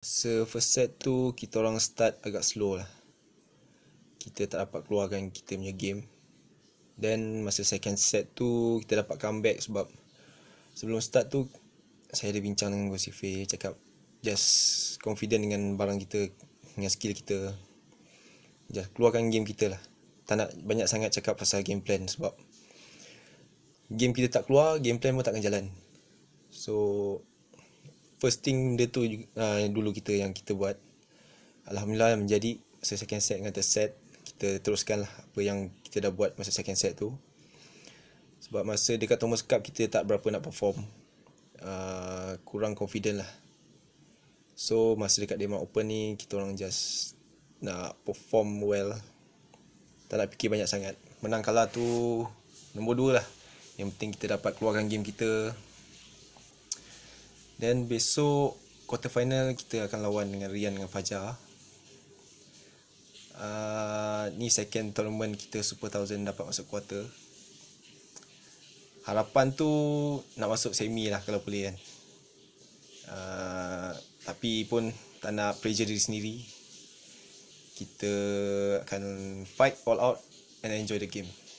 So first set tu kita orang start agak slow lah Kita tak dapat keluarkan kita punya game Then masa second set tu kita dapat comeback sebab Sebelum start tu saya ada bincang dengan Gosife Cakap just confident dengan barang kita Dengan skill kita Just keluarkan game kita lah Tak nak banyak sangat cakap pasal game plan sebab Game kita tak keluar, game plan pun takkan jalan So first thing dia tu uh, dulu kita yang kita buat Alhamdulillah menjadi masa second set dengan third set Kita teruskan lah apa yang kita dah buat masa second set tu Sebab masa dekat Thomas Cup kita tak berapa nak perform uh, Kurang confident lah So masa dekat Denmark Open ni kita orang just nak perform well Tak nak fikir banyak sangat Menang kalah tu nombor dua lah Yang penting kita dapat keluarkan game kita dan besok quarter final kita akan lawan dengan Rian dengan Fajar. Uh, ni second tournament kita Super Thousand dapat masuk quarter. Harapan tu nak masuk semi lah kalau boleh kan. Uh, tapi pun tak nak pressure diri sendiri. Kita akan fight all out and enjoy the game.